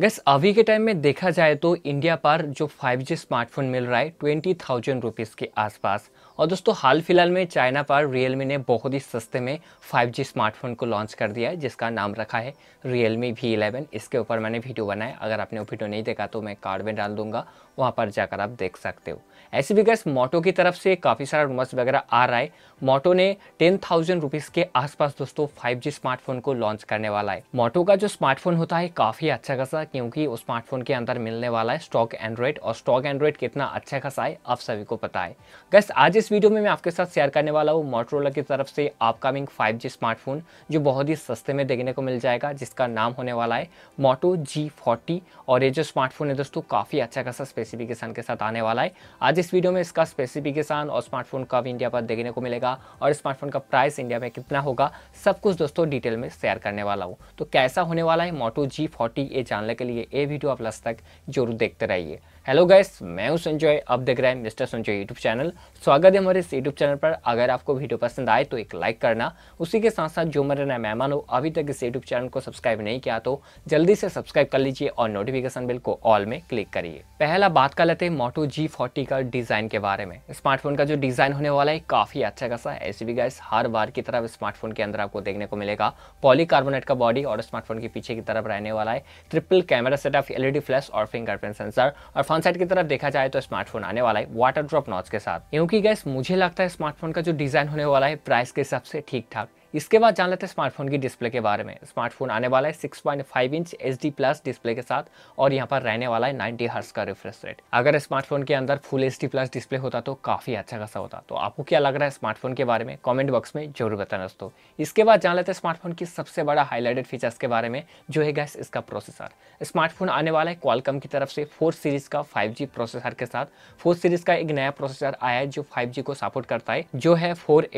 gas अभी के time में देखा जाए तो इंडिया पर जो 5G स्मार्टफोन मिल रहा है ट्वेंटी थाउजेंड रुपीज़ के आसपास और दोस्तों हाल फिलहाल में चाइना पर रियलमी ने बहुत ही सस्ते में 5G स्मार्टफोन को लॉन्च कर दिया है जिसका नाम रखा है रियलमी वी इलेवन इसके ऊपर मैंने वीडियो बनाया अगर आपने वो वीडियो नहीं देखा तो मैं कार्ड में डाल दूंगा वहाँ पर जाकर आप देख सकते हो ऐसे भी गैस मोटो की तरफ से काफ़ी सारा रूमर्स वगैरह आ रहा है मोटो ने टेन थाउजेंड रुपीज़ के आसपास दोस्तों 5G स्मार्टफोन को लॉन्च करने वाला है मोटो का जो स्मार्टफोन होता है काफ़ी अच्छा खासा क्योंकि उस स्मार्टफोन के अंदर मिलने वाला है स्टॉक एंड्रॉइड और स्टॉक एंड्रॉइड कितना अच्छा खासा है आप सभी को पता है गैस आज इस वीडियो में मैं आपके साथ शेयर करने वाला हूँ मोटरोला की तरफ से अपकमिंग फाइव स्मार्टफोन जो बहुत ही सस्ते में देखने को मिल जाएगा जिसका नाम होने वाला है मोटो जी और ये जो स्मार्टफोन है दोस्तों काफ़ी अच्छा खासा स्पेसिफिकेशन के साथ आने वाला है आज इस वीडियो में इसका स्पेसिफिकेशन और स्मार्टफोन कब इंडिया पर देखने को मिलेगा और स्मार्टफोन का प्राइस इंडिया में कितना होगा सब कुछ दोस्तों डिटेल में शेयर करने वाला हूँ तो कैसा होने वाला है मोटो जी ये जानने के लिए ए वी टू प्लस तक जरूर देखते रहिए हेलो गाइस मैं हूं संजय आप देख रहे हैं मिस्टर संजय यूट्यूब चैनल स्वागत है हमारे इस यूट्यूब चैनल पर अगर आपको वीडियो पसंद आए तो एक लाइक करना उसी के साथ साथ जो मेरे नए मेहमान हो अभी तक इस यूट्यूब चैनल को सब्सक्राइब नहीं किया तो जल्दी से सब्सक्राइब कर लीजिए और नोटिफिकेशन बिल को ऑल में क्लिक करिए पहला बात कर लेते हैं मोटो जी फोर्टी का डिज़ाइन के बारे में स्मार्टफोन का जो डिज़ाइन होने वाला है काफ़ी अच्छा खासा है ऐसे भी गाइस हर बार की तरफ स्मार्टफोन के अंदर आपको देखने को मिलेगा पॉली का बॉडी और स्मार्टफोन के पीछे की तरफ रहने वाला है triple camera setup LED flash और फिंगरप्रिंट सेंसर और साइड की तरफ देखा जाए तो स्मार्टफोन आने वाला है वाटर ड्रॉप नॉच के साथ क्योंकि गैस मुझे लगता है स्मार्टफोन का जो डिजाइन होने वाला है प्राइस के हिसाब से ठीक ठाक इसके बाद जान लेते हैं स्मार्टफोन की डिस्प्ले के बारे में स्मार्टफोन आने वाला है 6.5 इंच एच प्लस डिस्प्ले के साथ और यहाँ पर रहने वाला है 90 हर्स का रिफ्रेश रेट अगर स्मार्टफोन के अंदर फुल एच प्लस डिस्प्ले होता तो काफ़ी अच्छा खासा होता तो आपको क्या लग रहा है स्मार्टफोन के बारे में कॉमेंट बॉक्स में जरूर बताना दोस्तों इसके बाद जान लेते हैं स्मार्टफोन की सबसे बड़ा हाईलाइटेड फीचर्स के बारे में जो है गैस इसका प्रोसेसर स्मार्टफोन आने वाला है क्वालकम की तरफ से फोर सीरीज का फाइव प्रोसेसर के साथ फोर सीरीज का एक नया प्रोसेसर आया है जो फाइव को सपोर्ट करता है जो है फोर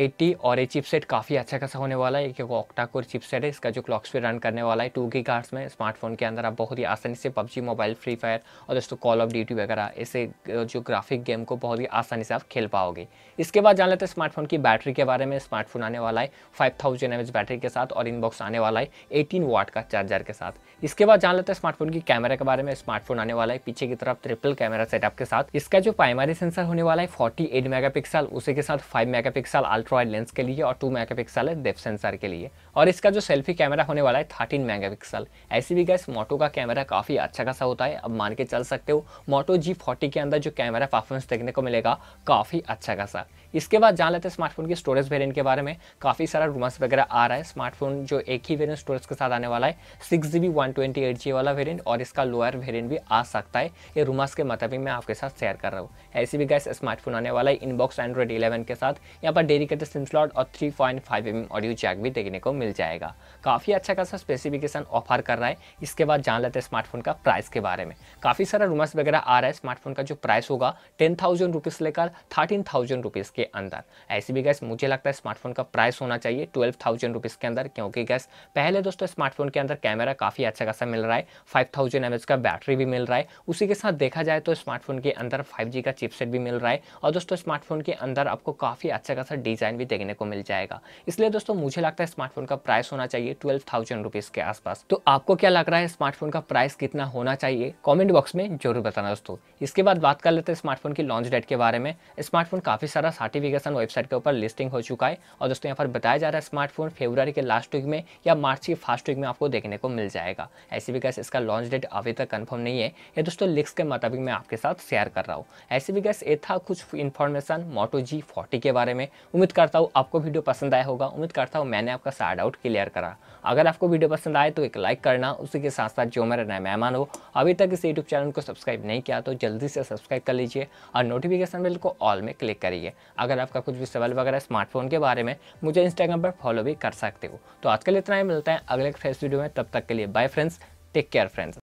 और ये चिपसेट काफ़ी अच्छा खासा अच्छा होने वाला है एक ऑक्टा कोर चिपसेट है इसका जो क्लॉक स्पीड रन करने वाला है टू की कार्ड्स में स्मार्टफोन के अंदर आप बहुत ही आसानी से पबजी मोबाइल फ्री फायर और दोस्तों कॉल ऑफ ड्यूटी वगैरह ऐसे जो ग्राफिक गेम को बहुत ही आसानी से आप खेल पाओगे इसके बाद जान लेते हैं स्मार्टफोन की बैटरी के बारे में स्मार्टफोन आने वाला है फाइव थाउजेंड बैटरी के साथ और इनबॉक्स आने वाला है एटीन वाट का चार्जर के साथ इसके बाद जान लेते हैं स्मार्टफोन की कैमरे के बारे में स्मार्टफोन आने वाला है पीछे की तरफ ट्रिपल कैमरा सेटअप के साथ इसका जो प्राइमरी सेंसर होने वाला है फोर्टी एट मेगापिक्सल उसी के साथ five megapixel ultra wide lens के लिए और टू मेगापिक्सल है डेप्थ सेंसर के लिए और इसका जो सेल्फी कैमरा होने वाला है थर्टीन मेगा पिक्सल ऐसे भी गैस मोटो का कैमरा काफ़ी अच्छा खासा होता है अब मान के चल सकते हो मोटो जी फोर्टी के अंदर जो कैमरा परफॉर्मेंस देखने को मिलेगा काफ़ी अच्छा खासा इसके बाद जान लेते हैं स्मार्टफोन की स्टोरेज वेरियंट के बारे में काफ़ी सारा रूमर्स वगैरह आ रहा है स्मार्टफोन जो एक ही वेरियंट स्टोरेज के साथ आने वाला है six G B one twenty eight G वाला वेरियंट और इसका लोअर वेरियंट भी आ सकता है ये रूमर्स के मुताबिक मैं आपके साथ शेयर कर रहा हूँ ऐसे भी गैस स्मार्टफोन आने वाला है इनबॉक्स एंड्रॉइड इलेवन के साथ यहाँ पर डेडिकेटेड सिम स्लॉट और three point five M audio jack भी देखने को मिल जाएगा काफ़ी अच्छा खासा स्पेसिफिकेशन ऑफर कर रहा है इसके बाद जान लेते हैं स्मार्टफोन का प्राइस के बारे में काफ़ी सारा रूमर्स वगैरह आ रहा है स्मार्टफोन का जो प्राइस होगा टेन थाउजेंड रुपीज़ लेकर थर्टीन थाउजेंड रुपीज़ के अंदर ऐसे भी गैस मुझे लगता है स्मार्टफोन का प्राइस होना चाहिए ट्वेल्व थाउजेंड रुपीज़ के अंदर क्योंकि गैस पहले दोस्तों स्मार्टफोन के अंदर कैमरा काफ़ी अच्छा खासा मिल रहा है फाइव थाउजेंड एम का बैटरी भी मिल रहा है उसी के साथ देखा जाए तो स्मार्टफोन के अंदर फाइव जी का चिपसेट भी मिल रहा है और दोस्तों स्मार्टफोन के अंदर आपको काफ़ी अच्छा खासा डिज़ाइन भी देखने को मिल जाएगा इसलिए दोस्तों दोस्तों मुझे लगता है स्मार्टफोन का प्राइस होना चाहिए ट्वेल्व थाउजेंड रुपीज के आसपास तो आपको क्या लग रहा है स्मार्टफोन का प्राइस कितना होना चाहिए कॉमेंट बॉक्स में जरूर बताना दोस्तों इसके बाद बात कर लेते हैं स्मार्टफोन की लॉन्च डेट के बारे में स्मार्टफोन काफी सारा सर्टिफिकेशन वेबसाइट के ऊपर लिस्टिंग हो चुका है और दोस्तों यहाँ पर बताया जा रहा है स्मार्टफोन फेब्रवरी के लास्ट वीक में या मार्च के फास्ट वीक में आपको देखने को मिल जाएगा ऐसी कैसे इसका लॉन्च डेट अभी तक कन्फर्म नहीं है ये दोस्तों लिख्स के मुताबिक मैं आपके साथ शेयर कर रहा हूँ ऐसी बिकॉज ये था कुछ इन्फॉर्मेशन मोटो जी फोर्टी के बारे में उम्मीद करता हूँ आपको वीडियो पसंद आया होगा उम्मीद नमस्कार था और मैंने आपका सारा डाउट क्लियर करा अगर आपको वीडियो पसंद आए तो एक लाइक करना उसी के साथ साथ जो मेरा नया मेहमान हो अभी तक इस यूट्यूब चैनल को सब्सक्राइब नहीं किया तो जल्दी से सब्सक्राइब कर लीजिए और नोटिफिकेशन बिल को ऑल में क्लिक करिए अगर आपका कुछ भी सवाल वगैरह स्मार्टफोन के बारे में मुझे इंस्टाग्राम पर फॉलो भी कर सकते हो तो आज के लिए इतना ही मिलता है अगले फ्रेश वीडियो में तब तक के लिए bye friends take care friends